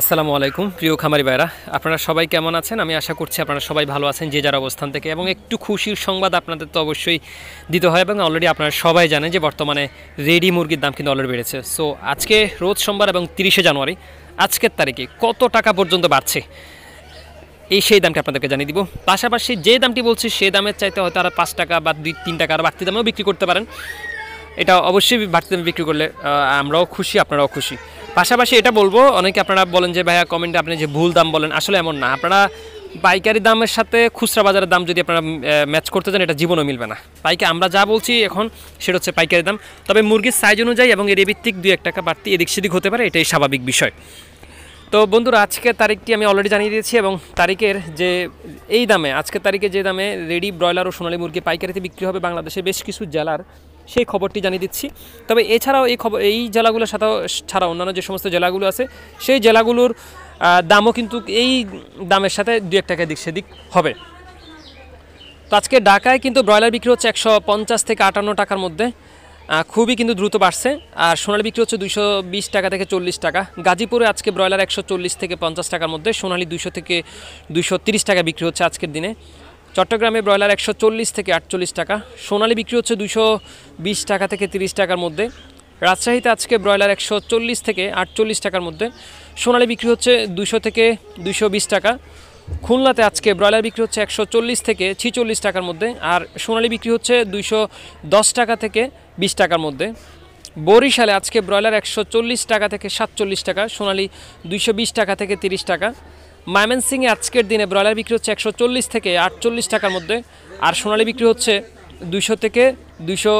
আসসালামু আলাইকুম প্রিয় খামারি ভাইরা আপনারা সবাই কেমন আছেন আমি আশা করছি আপনারা সবাই ভালো আছেন যে যার অবস্থান থেকে এবং একটু খুশির সংবাদ আপনাদের তো অবশ্যই দিতে হয় এবং অলরেডি আপনারা সবাই জানেন যে বর্তমানে রেডি মুরগির দাম কিন্তু অলরেডি বেড়েছে সো আজকে রোজ সোমবার এবং তিরিশে জানুয়ারি আজকের তারিখে কত টাকা পর্যন্ত বাড়ছে এই সেই দামটি আপনাদেরকে জানিয়ে দিব পাশাপাশি যে দামটি বলছি সেই দামের চাইতে হয়তো আর পাঁচ টাকা বা দুই তিন টাকা আর বাড়তি দামেও বিক্রি করতে পারেন এটা অবশ্যই বাড়তি দামে বিক্রি করলে আমরাও খুশি আপনারাও খুশি পাশাপাশি এটা বলবো অনেকে আপনারা বলেন যে ভাইয়া কমেন্টে আপনি যে ভুল দাম বলেন আসলে এমন না আপনারা পাইকারি দামের সাথে খুচরা বাজারের দাম যদি আপনারা ম্যাচ করতে চান এটা জীবনও মিলবে না পাইকে আমরা যা বলছি এখন সেটা হচ্ছে পাইকারি দাম তবে মুরগির সাইজ অনুযায়ী এবং এর ভিত্তিক দুই এক টাকা বাড়তি এদিক সেদিক হতে পারে এটাই স্বাভাবিক বিষয় তো বন্ধুরা আজকের তারিখটি আমি অলরেডি জানিয়ে দিয়েছি এবং তারিখের যে এই দামে আজকের তারিখে যে দামে রেডি ব্রয়লার ও সোনালী মুরগি পাইকারিতে বিক্রি হবে বাংলাদেশে বেশ কিছু জেলার সেই খবরটি জানিয়ে দিচ্ছি তবে এছাড়াও এই খবর এই জেলাগুলোর সাথে ছাড়া অন্যান্য যে সমস্ত জেলাগুলো আছে সেই জেলাগুলোর দামও কিন্তু এই দামের সাথে দু এক টাকা দিক সেদিক হবে তো আজকে ঢাকায় কিন্তু ব্রয়লার বিক্রি হচ্ছে একশো পঞ্চাশ থেকে আটান্ন টাকার মধ্যে খুবই কিন্তু দ্রুত বাড়ছে আর সোনালি বিক্রি হচ্ছে দুইশো টাকা থেকে চল্লিশ টাকা গাজীপুরে আজকে ব্রয়লার একশো থেকে পঞ্চাশ টাকার মধ্যে সোনালি দুশো থেকে তিরিশ টাকা বিক্রি হচ্ছে আজকের দিনে চট্টগ্রামে ব্রয়লার একশো থেকে আটচল্লিশ টাকা সোনালি বিক্রি হচ্ছে দুশো টাকা থেকে ৩০ টাকার মধ্যে রাজশাহীতে আজকে ব্রয়লার একশো থেকে আটচল্লিশ টাকার মধ্যে সোনালি বিক্রি হচ্ছে দুশো থেকে দুশো টাকা খুলনাতে আজকে ব্রয়লার বিক্রি হচ্ছে একশো থেকে ছিচল্লিশ টাকার মধ্যে আর সোনালি বিক্রি হচ্ছে দুইশো টাকা থেকে ২০ টাকার মধ্যে বরিশালে আজকে ব্রয়লার একশো টাকা থেকে সাতচল্লিশ টাকা সোনালি দুইশো টাকা থেকে ৩০ টাকা ময়মনসিংহে আজকের দিনে ব্রয়লার বিক্রি হচ্ছে একশো থেকে আটচল্লিশ টাকার মধ্যে আর সোনালি বিক্রি হচ্ছে দুশো থেকে দুশো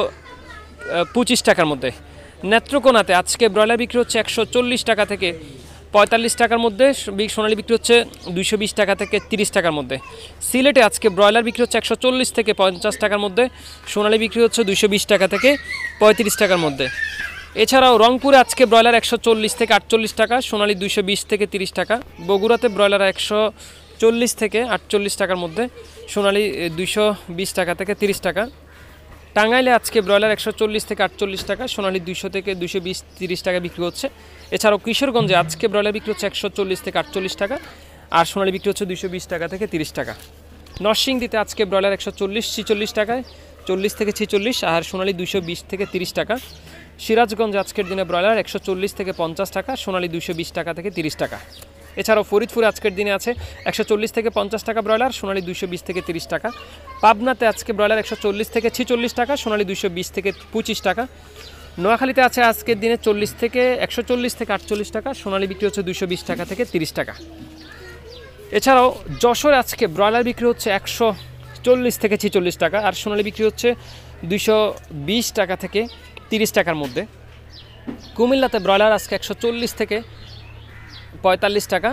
পঁচিশ টাকার মধ্যে নেত্রকোনাতে আজকে ব্রয়লার বিক্রি হচ্ছে একশো টাকা থেকে পঁয়তাল্লিশ টাকার মধ্যে সোনালি বিক্রি হচ্ছে দুইশো বিশ টাকা থেকে তিরিশ টাকার মধ্যে সিলেটে আজকে ব্রয়লার বিক্রি হচ্ছে একশো চল্লিশ থেকে পঞ্চাশ টাকার মধ্যে সোনালি বিক্রি হচ্ছে দুশো বিশ টাকা থেকে পঁয়ত্রিশ টাকার মধ্যে এছাড়াও রংপুরে আজকে ব্রয়লার একশো চল্লিশ থেকে আটচল্লিশ টাকা সোনালি দুইশো বিশ থেকে তিরিশ টাকা বগুড়াতে ব্রয়লার একশো চল্লিশ থেকে আটচল্লিশ টাকার মধ্যে সোনালি দুইশো বিশ টাকা থেকে তিরিশ টাকা টাঙ্গাইলে আজকে ব্রয়লার একশো চল্লিশ থেকে আটচল্লিশ টাকা সোনালি দুইশো থেকে দুশো বিশ তিরিশ টাকা বিক্রি হচ্ছে এছাড়াও কিশোরগঞ্জে আজকে ব্রয়লার বিক্রি হচ্ছে একশো চল্লিশ থেকে আটচল্লিশ টাকা আর সোনালি বিক্রি হচ্ছে দুশো বিশ টাকা থেকে তিরিশ টাকা নরসিংদীতে আজকে ব্রয়লার একশো চল্লিশ ছিচল্লিশ টাকায় চল্লিশ থেকে ছিচল্লিশ আর সোনালি দুশো বিশ থেকে তিরিশ টাকা সিরাজগঞ্জ আজকের দিনে ব্রয়লার একশো থেকে পঞ্চাশ টাকা সোনালি দুশো টাকা থেকে তিরিশ টাকা এছাড়াও ফরিদপুরে আজকের দিনে আছে একশো থেকে পঞ্চাশ টাকা ব্রয়লার সোনালি দুশো থেকে তিরিশ টাকা পাবনাতে আজকে ব্রয়লার একশো থেকে ছিচল্লিশ টাকা সোনালি দুশো থেকে পঁচিশ টাকা নোয়াখালীতে আছে আজকের দিনে চল্লিশ থেকে একশো থেকে আটচল্লিশ টাকা সোনালি বিক্রি হচ্ছে দুশো টাকা থেকে তিরিশ টাকা এছাড়াও যশোর আজকে ব্রয়লার বিক্রি হচ্ছে একশো চল্লিশ থেকে ছেচল্লিশ টাকা আর সোনালি বিক্রি হচ্ছে দুশো টাকা থেকে তিরিশ টাকার মধ্যে কুমিল্লাতে ব্রয়লার আজকে একশো চল্লিশ থেকে পঁয়তাল্লিশ টাকা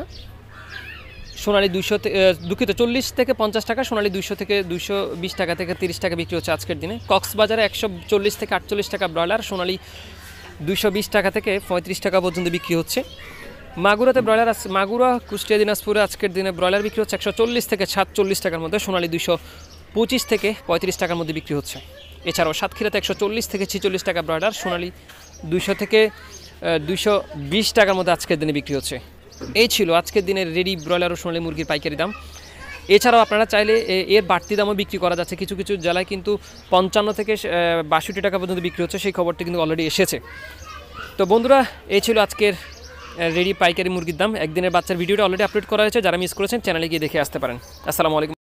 সোনালি দুইশো দুঃখিত চল্লিশ থেকে পঞ্চাশ টাকা সোনালি দুশো থেকে দুশো বিশ টাকা থেকে তিরিশ টাকা বিক্রি হচ্ছে আজকের দিনে কক্সবাজারে একশো চল্লিশ থেকে আটচল্লিশ টাকা ব্রয়লার সোনালি দুশো বিশ টাকা থেকে পঁয়ত্রিশ টাকা পর্যন্ত বিক্রি হচ্ছে মাগুরাতে ব্রয়লার আজ মাগুরা কুষ্টিয়া দিনাজপুরে আজকের দিনে ব্রয়লার বিক্রি হচ্ছে একশো চল্লিশ থেকে সাতচল্লিশ টাকার মধ্যে সোনালি দুশো পঁচিশ থেকে পঁয়ত্রিশ টাকার মধ্যে বিক্রি হচ্ছে এছাড়াও সাতক্ষীরাতে একশো থেকে ছেচল্লিশ টাকা ব্রয়লার সোনালি দুইশো থেকে দুইশো টাকার মধ্যে আজকের দিনে বিক্রি হচ্ছে এই ছিল আজকের দিনের রেডি ব্রয়লার ও সোনালি মুরগির পাইকারি দাম এছাড়াও আপনারা চাইলে এর বাড়তি দামও বিক্রি করা যাচ্ছে কিছু কিছু জেলায় কিন্তু পঞ্চান্ন থেকে বাষট্টি টাকা পর্যন্ত বিক্রি হচ্ছে সেই খবরটি কিন্তু অলরেডি এসেছে তো বন্ধুরা এই ছিল আজকের রেডি পাইকারি মুরগির দাম একদিনের বাচ্চার ভিডিওটা অলরেডি আপলোড করা হয়েছে যারা মিস করেছেন চ্যানেলে গিয়ে দেখে আসতে পারেন আসসালামু আলাইকুম